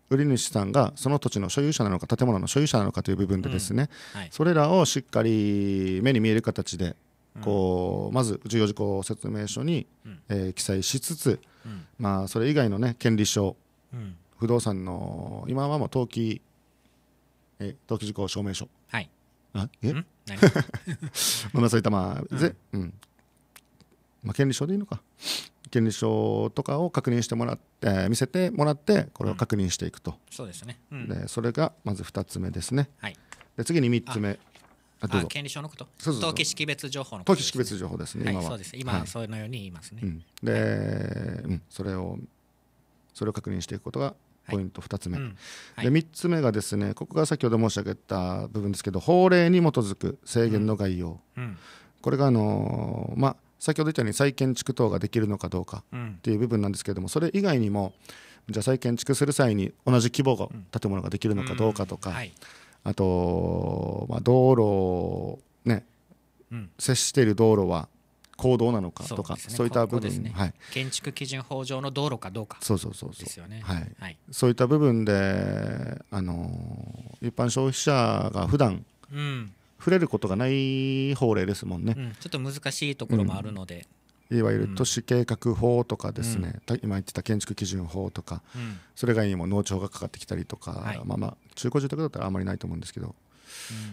売り主さんがその土地の所有者なのか建物の所有者なのかという部分でですね、うんはい、それらをしっかり目に見える形でこう、うん、まず重要事項説明書に、うん、えー、記載しつつ、まあ、それ以外の、ね、権利書、不動産の今はもう登記え登記事項証明書、はい、あえ まあそういったまあ、ぜうん、うんまあ、権利証でいいのか権利証とかを確認してもらって、えー、見せてもらってこれを確認していくと、うん、そうですね、うん、でそれがまず2つ目ですね、はい、で次に3つ目あどうぞ権利証のこと登記識別情報のこと、ね、登記識別情報ですね、はい、今そうです今はそのように言いますね、はい、で、うん、それをそれを確認していくことがポイント2つ目、はいうんで3つ目がですねここが先ほど申し上げた部分ですけど法令に基づく制限の概要、うんうん、これがあのー、まあ先ほど言ったように再建築等ができるのかどうかっていう部分なんですけども、それ以外にもじゃあ再建築する際に同じ規模の建物ができるのかどうかとか、はい、あと、まあ、道路ね、接している道路は行動なのかとかそう、ね,、いった部分、ね、はい、建築基準法上の道路かどうかそうそうそうですよね、はい、はい、そういった部分であの一般消費者が普段、うん、触れることがない法令ですもんね、うん、ちょっと難しいところもあるので、うん、いわゆる都市計画法とかですね、うん、今言ってた建築基準法とか、それ以外にも農地がかかってきたりとか、はい、まあまあ中古住宅だったらあんまりないと思うんですけど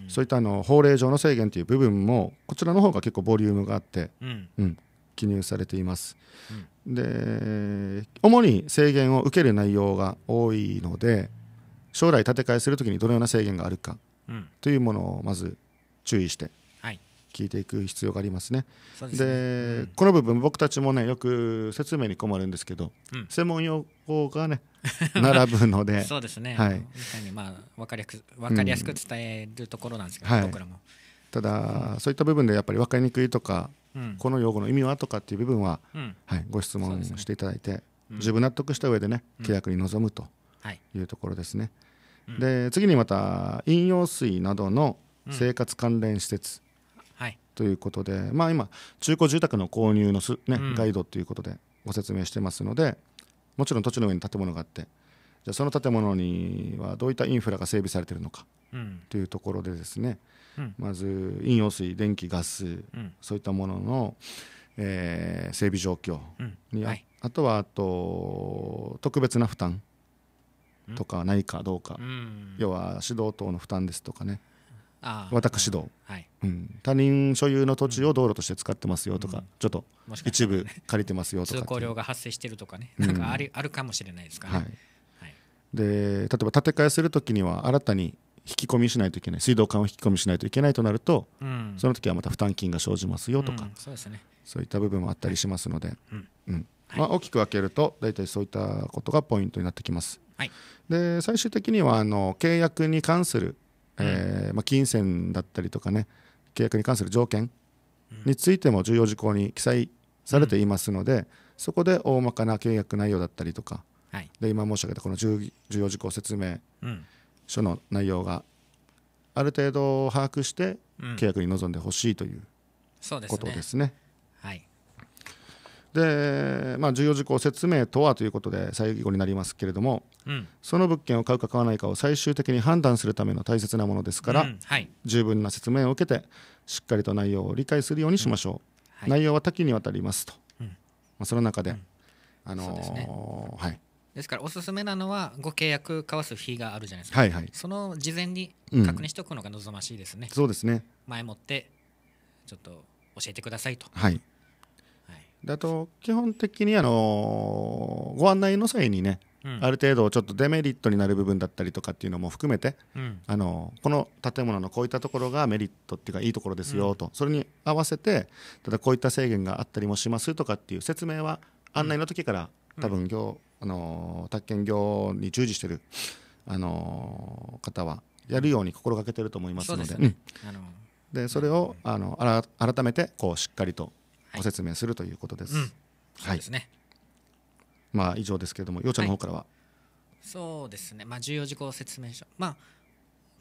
そういったあの法令上の制限という部分もこちらの方が結構ボリュームがあって、うん、うん、記入されています。で主に制限を受ける内容が多いので将来建て替えするときにどのような制限があるかというものをまず注意して聞いていく必要がありますね。で、ねうん、この部分僕たちもねよく説明に困るんですけど、うん、専門用語がね並ぶので そうですね、はい、まあ分かりやすく分かりやすく伝えるところなんですけど、うん、僕らも、ただ、そういった部分でやっぱり分かりにくいとか、この用語の意味はとかっていう部分は、はい、ご質問していただいて、ね、分納得した上でね契約に臨むというところですね。で次にまた飲用水などの生活関連施設、ということで、まあ、今中古住宅の購入のす、ね、ガイドということでご説明してますのでもちろん土地の上に建物があってじゃその建物にはどういったインフラが整備されているのかというところでですね、うん、まず飲用水電気ガス、うん、そういったものの、えー、整備状況に、はい、あとはあと特別な負担とかないかどうか、要は指導等の負担ですとかね、私ど、はい、うん、他人所有の土地を道路として使ってますよとか、うん、ちょっと一部借りてますよとか通行料が発生してるとかね、なんかあり、あるかもしれないですから、ね、はいはい、で例えば建て替えするときには新たに引き込みしないといけない水道管を引き込みしないといけないとなると、うん、その時はまた負担金が生じますよとか、そうですね、そういった部分もあったりしますので、うんまあ、大きく分けると大体そういったことがポイントになってきます。はい、で最終的にはあの契約に関するえー、まあ、金銭だったりとかね契約に関する条件についても重要事項に記載されていますので、そこで大まかな契約内容だったりとか、はい、で今申し上げたこの重要事項説明書の内容がある程度把握して契約に臨んでほしいということですね。で、まあ、重要事項説明とはということで最後になりますけれども、うん、その物件を買うか買わないかを最終的に判断するための大切なものですから、うんはい、十分な説明を受けてしっかりと内容を理解するようにしましょう、うんはい、内容は多岐にわたりますと、まあ、その中で、あのー、です、ね、はいですからおすすめなのはご契約交わす日があるじゃないですか、はいはい、その事前に確認しておくのが望ましいですね、そうですね前もってちょっと教えてくださいと、はい、あと基本的にあのご案内の際にね、うん、ある程度ちょっとデメリットになる部分だったりとかっていうのも含めて、うん、あのこの建物のこういったところがメリットっていうかいいところですよと、うん、それに合わせてただこういった制限があったりもしますとかっていう説明は案内の時から、多分業、あの宅建業に従事してる、あの方はやるように心がけてると思いますので。で、ね、それをあの改めてこうしっかりとご説明するということです。はい、うん、ですね。まあ以上ですけれども、ようちゃんの方からは、はい、そうですね。まあ重要事項説明書、まあ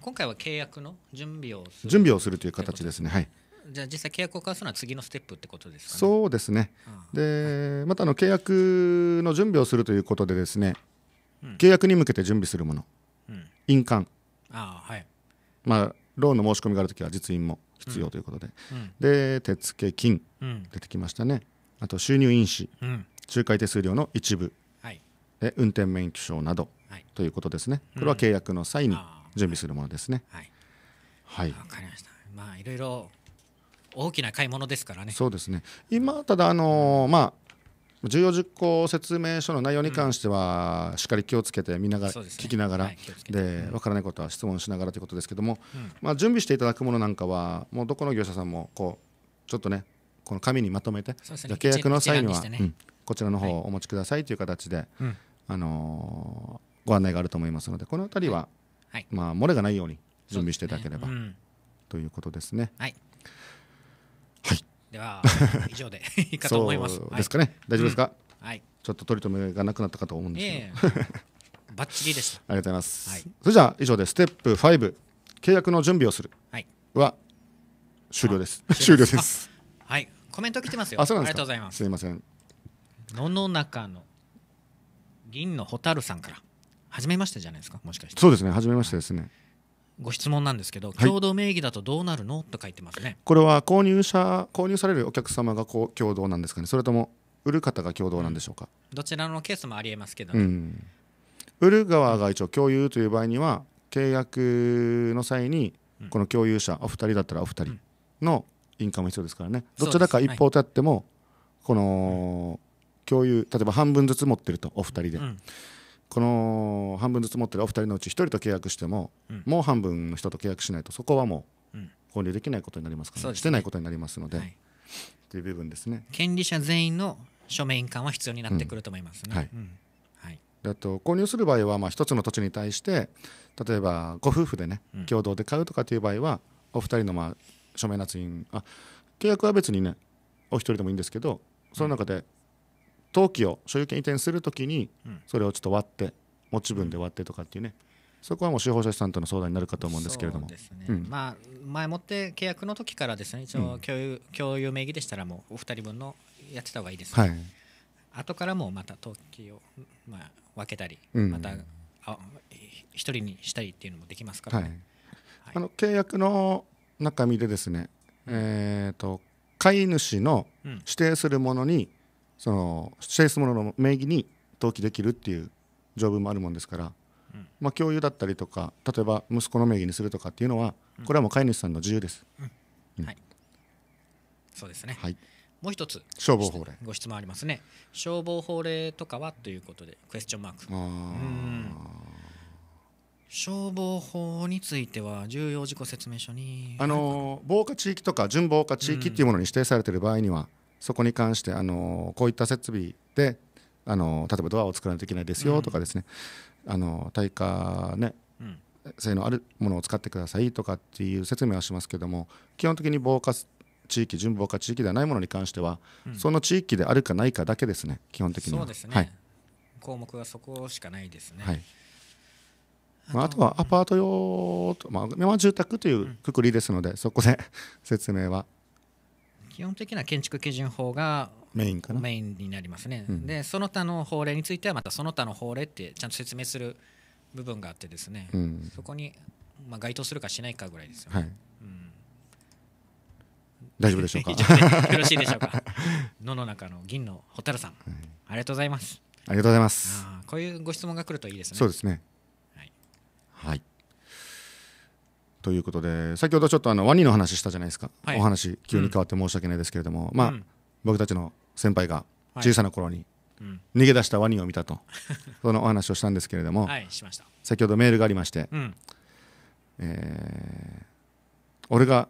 今回は契約の準備をする準備をするという形ですね。はい。じゃあ実際契約を交わすのは次のステップってことですか、ね、そうですね。で、はい、またあの契約の準備をするということでですね、うん、契約に向けて準備するもの、うん、印鑑、あはい。まあローンの申し込みがある時は実印も必要ということで、うん、で手付金、出てきましたねあと収入印紙、仲介手数料の一部、はい、で運転免許証など、はい、ということですねこれは契約の際に準備するものですねはい、わ、はい、かりましたまあいろいろ大きな買い物ですからねそうですね今ただあのー、まあ重要実行説明書の内容に関しては、しっかり気をつけて見ながら、聞きながらで、分からないことは質問しながらということですけども、ま準備していただくものなんかはもうどこの業者さんもこうちょっとねこの紙にまとめて、じゃ契約の際にはこちらの方をお持ちくださいという形で、あのご案内があると思いますのでこの辺りは、まあ、漏れがないように準備していただければ、ということですね。では 以上でいいかと思います。ですかね、はい、大丈夫ですか、うん、はい、ちょっと取り留めがなくなったかと思うんですけど、えー、バッチリです。ありがとうございます。はい、それじゃあ以上でステップファイブ契約の準備をするは終了です。終了です。はい、コメント来てますよ。あ、そうなんですか。ありがとうございます。すみません。野の中の銀の蛍さんから。初めましてじゃないですか。もしかして。そうですね。初めましてですね。はいご質問なんですけど、共同名義だとどうなるの、はい、と書いてますね。これは購入者購入されるお客様がこう共同なんですかね。それとも売る方が共同なんでしょうか。うん、どちらのケースもありえますけど、ねうん、売る側が一応共有という場合には契約の際にこの共有者、お二人だったらお二人の印鑑もム必要ですからね。どちらか一方とやっても、この共有例えば半分ずつ持ってるとお二人で。この半分ずつ持ってるお二人のうち一人と契約しても、うん、もう半分の人と契約しないとそこはもう購入できないことになりますから、ねうんすね、してないことになりますので、はい、という部分ですね権利者全員の署名印鑑は必要になってくると思いますね。はいはい、あと購入する場合は、まあ、1つの土地に対して例えばご夫婦でね共同で買うとかっていう場合は、お二人の、まあ、署名捺印あ契約は別にねお一人でもいいんですけどその中で登記を所有権移転するときにそれをちょっと割って持ち分で割ってとかっていうねそこはもう司法書士さんとの相談になるかと思うんですけれども、ねうん、まあ、前もって契約の時からですね一応共有うん、共有名義でしたらもうお二人分のやってた方がいいです、ね、はい、後からもまた登記を、まあ、分けたり、うん、また一人にしたりっていうのもできますから、ねはいはい、あの契約の中身でですね、えーと、と飼い主の指定するものに、その性質ものの名義に登記できるっていう条文もあるもんですから、うん、まあ、共有だったりとか例えば息子の名義にするとかっていうのは、これはもう飼い主さんの自由です、うん、はいそうですね、はい、もう一つ消防法令ご質問ありますね消防法令とかはということでクエスチョンマーク消防法については重要事項説明書にあの防火地域とか準防火地域っていうものに指定されている場合には、そこに関してあのこういった設備であの例えばドアを作らないといけないですよとかですね、あの耐火ね、性のあるものを使ってくださいとかっていう説明はしますけども基本的に防火地域準防火地域ではないものに関しては、その地域であるかないかだけですね基本的には、ね、はい、項目はそこしかないですね、はいまあ、あとはアパート用と、まあ、住宅というくくりですので、そこで 説明は基本的な建築基準法がメインかなメインになりますね、うん、でその他の法令についてはまたその他の法令ってちゃんと説明する部分があってですね、うん、そこに、まあ、該当するかしないかぐらいですよね、はいうん、大丈夫でしょうかよろしいでしょうか 野の中の銀の蛍さん、はい、ありがとうございますありがとうございますこういうご質問が来るといいですねそうですねはい、はいということで先ほどちょっとあのワニの話したじゃないですか、はい、お話急に変わって申し訳ないですけれども、うん、まあ、うん、僕たちの先輩が小さな頃に逃げ出したワニを見たと、はい、そのお話をしたんですけれども、はい、しし先ほどメールがありまして、うん、えー、俺が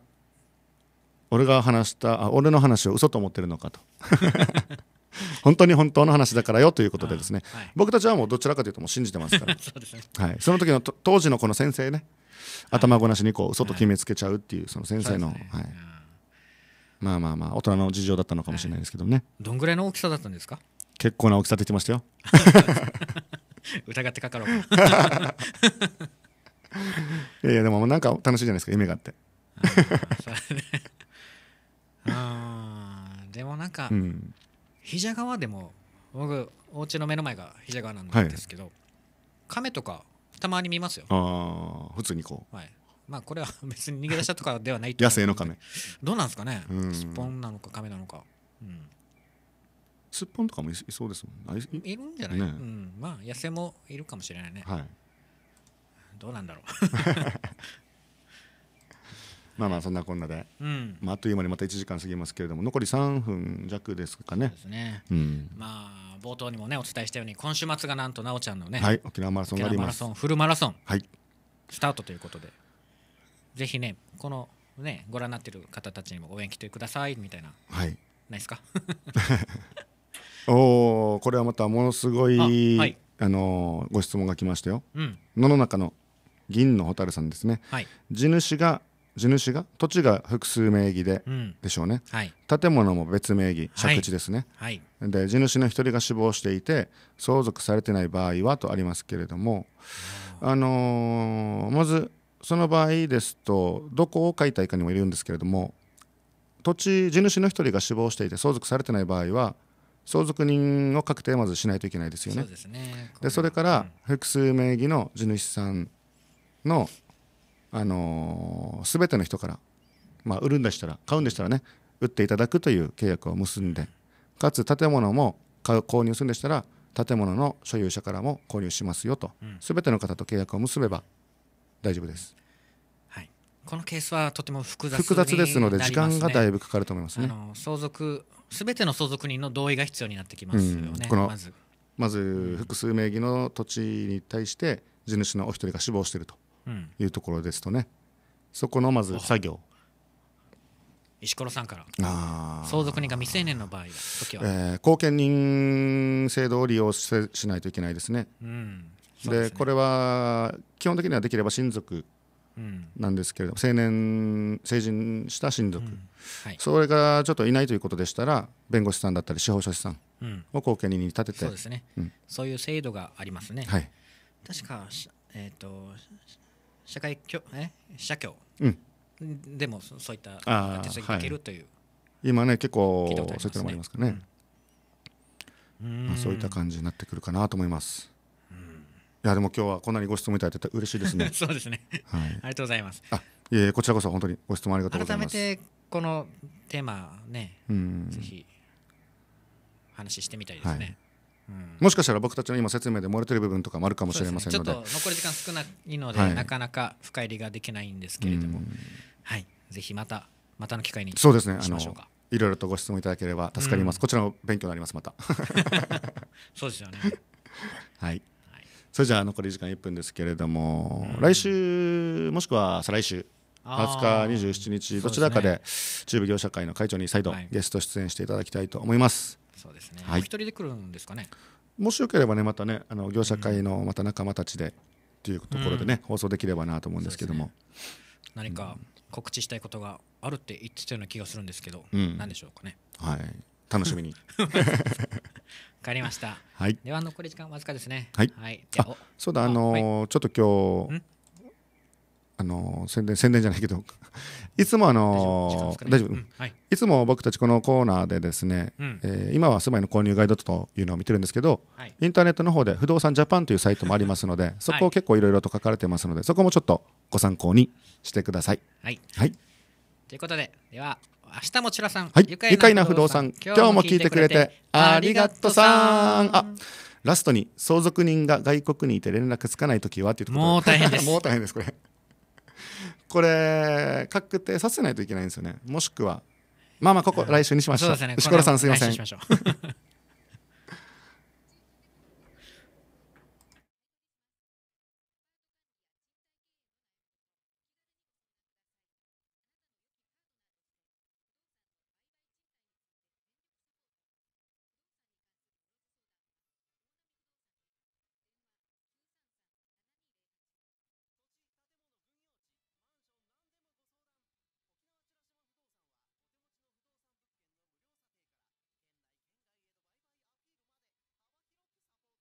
俺が話したあ俺の話を嘘と思ってるのかと 本当に本当の話だからよということでですね、はい、僕たちはもうどちらかというともう信じてますから そすね、はい、その時の当時のこの先生ね頭ごなしにこう外決めつけちゃうっていうその先生の、ね、はいまあまあまあ大人の事情だったのかもしれないですけどね、どんぐらいの大きさだったんですか結構な大きさって言ってましたよ疑ってかかろう いやいやでもなんか楽しいじゃないですか夢があってあでもなんか、うん、膝川でも僕お家の目の前が膝川なんですけど、はい、亀とかたまに見ますよああ普通にこうはいまあこれは別に逃げ出したとかではない野生の亀どうなんですかねスポンなのか亀なのかうんすっぽんとかもいそうですもんねいるんじゃない、ね、うんまあ野生もいるかもしれないねはいどうなんだろう まあまあそんなこんなで、うんまあ、あっという間にまた1時間過ぎますけれども残り3分弱ですかね。ですね、うんまあ、冒頭にも、ね、お伝えしたように今週末がなんと奈緒ちゃんのね、はい、沖縄マラソンがあ縄りマまラすソ。ンフルマラソンはい、スタートということでぜひねこのねご覧になってる方たちにも応援来てくださいみたいなはい、ないですか おおこれはまたものすごいあはいあのーご質問が来ましたよ。うん野の中の銀の蛍さんですね。はい地主が地主が土地が複数名義で、でしょうね、はい、建物も別名義借地ですね、はい、はい、で地主の1人が死亡していて相続されてない場合はとありますけれども、あのー、まずその場合ですとどこを買いたいかにもいるんですけれども土地地主の1人が死亡していて相続されてない場合は相続人を確定まずしないといけないですよね。そで、ね、それから複数名義の地主さんのあのー、全ての人から、まあ、売るんでしたら買うんでしたらね売っていただくという契約を結んでかつ建物も購入するんでしたら建物の所有者からも購入しますよと、うん、全ての方と契約を結べば大丈夫です。はい、このケースはとても複雑、ね、複雑ですので時間がだいぶかかると思いますね。相続すべての相続人の同意が必要になってきます、ねうん、このまずまず複数名義の土地に対して地主のお一人が死亡しているというところですとね、そこのまず作業石ころさんから相続人が未成年の場合時は、えー、後見人制度を利用しないといけないですね。うん、で、ね、これは基本的にはできれば親族なんですけれども、成年成人した親族、うんはい、それがちょっといないということでしたら弁護士さんだったり司法書士さんを後見人に立てて、うん、そうですね、そういう制度がありますね。はい、確か、えーと社会ょえ社協、うん、でもそういった手続きがけるという、はい、今ね結構、ね、そういったのもありますかね、うんまあ、そういった感じになってくるかなと思います。いやでも今日はこんなにご質問いただいて嬉しいですね。そうですね。はい。ありがとうございます。あ、いえこちらこそ本当にご質問ありがとうございます。改めてこのテーマね、うん、ぜひ話してみたいですね。はいもしかしたら僕たちの今説明で漏れてる部分とかもあるかもしれませんので、ね、ちょっと残り時間少ないので、はい、なかなか深入りができないんですけれども、はい、ぜひまたまたの機会にそうですねあのいろいろとご質問いただければ助かります、うん、こちらも勉強になりますまた そうですよね はい、はい、それじゃあ残り時間1分ですけれども、うん、来週もしくは再来週20日27日どちらかで中部業者会の会長に再度ゲスト出演していただきたいと思います、そうですね。はい、一人で来るんですかね。もしよければねまたねあの業者会のまた仲間たちで、ってというところでね、うん、放送できればなと思うんですけども、ね、何か告知したいことがあるって言ってたような気がするんですけど、うん、何でしょうかね。はい。楽しみに。かりました。はい。では残り時間わずかですね。はい。はい、そうだあのーはい、ちょっと今日あの宣伝宣伝じゃないけど いつもあの大丈夫、い、つも僕たちこのコーナーでですね、うん、えー、今は住まいの購入ガイドというのを見てるんですけど、はい、インターネットの方で不動産ジャパンというサイトもありますのでそこを結構いろいろと書かれてますのでそこもちょっとご参考にしてください。はい、はい、ということででは明日もちらさん、はい、愉快な不動産今日も聞いてくれてありがとさんあラストに相続人が外国にいて連絡つかないときはっていうところもう大変です もう大変ですこれこれ確定させないといけないんですよねもしくはまあまあここ来週にしましょう、ね、石ころさんすいません。